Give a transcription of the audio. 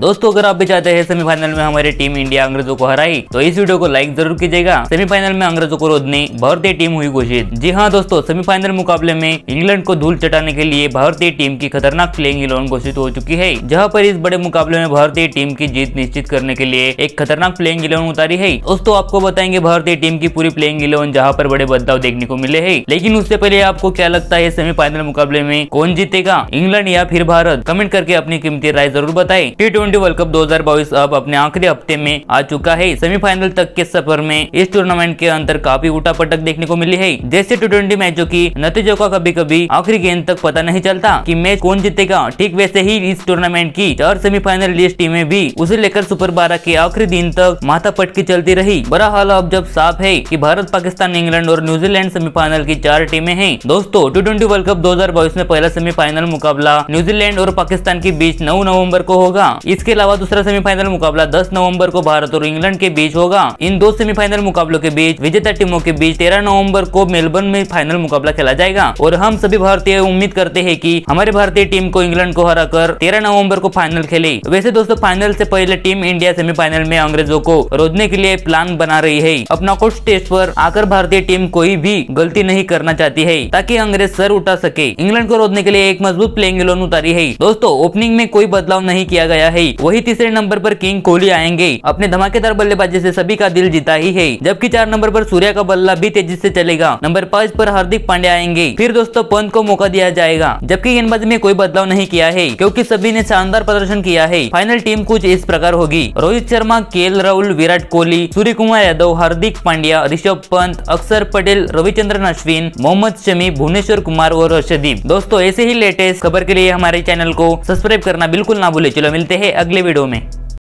दोस्तों अगर आप भी चाहते हैं सेमीफाइनल में हमारी टीम इंडिया अंग्रेजों को हराई तो इस वीडियो को लाइक जरूर कीजिएगा सेमीफाइनल में अंग्रेजों को रोधने भारतीय टीम हुई घोषित जी हाँ दोस्तों सेमीफाइनल मुकाबले में इंग्लैंड को धूल चटाने के लिए भारतीय टीम की खतरनाक प्लेइंग इलेवन घोषित हो चुकी है जहाँ पर इस बड़े मुकाबले में भारतीय टीम की जीत निश्चित करने के लिए एक खतरनाक प्लेइंग इलेवन उतारी है दोस्तों आपको बताएंगे भारतीय टीम की पूरी प्लेइंग इलेवन जहाँ पर बड़े बदलाव देखने को मिले है लेकिन उससे पहले आपको क्या लगता है सेमीफाइनल मुकाबले में कौन जीतेगा इंग्लैंड या फिर भारत कमेंट करके अपनी कीमती राय जरूर बताए टी ट्वेंटी वर्ल्ड कप 2022 अब अपने आखिरी हफ्ते में आ चुका है सेमीफाइनल तक के सफर में इस टूर्नामेंट के अंदर काफी उठा पटक देखने को मिली है जैसे टी ट्वेंटी मैचों की नतीजों का कभी कभी आखिरी गेंद तक पता नहीं चलता की मैच कौन जीतेगा ठीक वैसे ही इस टूर्नामेंट की चार सेमीफाइनल लिस्ट टीमें भी उसे लेकर सुपर बारह के आखिरी दिन तक माथा पटकी चलती रही बड़ा हाल अब जब साफ है की भारत पाकिस्तान इंग्लैंड और न्यूजीलैंड सेमीफाइनल की चार टीमें हैं दोस्तों टी ट्वेंटी वर्ल्ड कप बाईस में पहला सेमीफाइनल मुकाबला न्यूजीलैंड और पाकिस्तान के बीच नौ नवम्बर को होगा इसके अलावा दूसरा सेमीफाइनल मुकाबला दस नवम्बर को भारत और इंग्लैंड के बीच होगा इन दो सेमीफाइनल मुकाबलों के बीच विजेता टीमों के बीच तेरह नवम्बर को मेलबर्न में फाइनल मुकाबला खेला जाएगा और हम सभी भारतीय उम्मीद करते हैं कि हमारे भारतीय टीम को इंग्लैंड को हरा कर तेरह नवम्बर को फाइनल खेले वैसे दोस्तों फाइनल ऐसी पहले टीम इंडिया सेमीफाइनल में अंग्रेजों को रोजने के लिए प्लान बना रही है अपना कुछ टेस्ट आरोप आकर भारतीय टीम कोई भी गलती नहीं करना चाहती है ताकि अंग्रेज सर उठा सके इंग्लैंड को रोजने के लिए एक मजबूत प्लेइंग इलेवन उतारी है दोस्तों ओपनिंग में कोई बदलाव नहीं किया गया है है वही तीसरे नंबर पर किंग कोहली आएंगे अपने धमाकेदार बल्लेबाजी से सभी का दिल जीता ही है जबकि चार नंबर पर सूर्या का बल्ला भी तेजी से चलेगा नंबर पाँच पर हार्दिक पांड्या आएंगे फिर दोस्तों पंत को मौका दिया जाएगा जबकि गेंदबाजी में कोई बदलाव नहीं किया है क्योंकि सभी ने शानदार प्रदर्शन किया है फाइनल टीम कुछ इस प्रकार होगी रोहित शर्मा के राहुल विराट कोहली सूर्य कुमार यादव हार्दिक पांड्या ऋषभ पंत अक्षर पटेल रविचंद्रन अश्विन मोहम्मद शमी भुवनेश्वर कुमार और अर्षदीप दोस्तों ऐसे ही लेटेस्ट खबर के लिए हमारे चैनल को सब्सक्राइब करना बिल्कुल ना भूले चलो मिलते हैं मिलेंगे अगले वीडियो में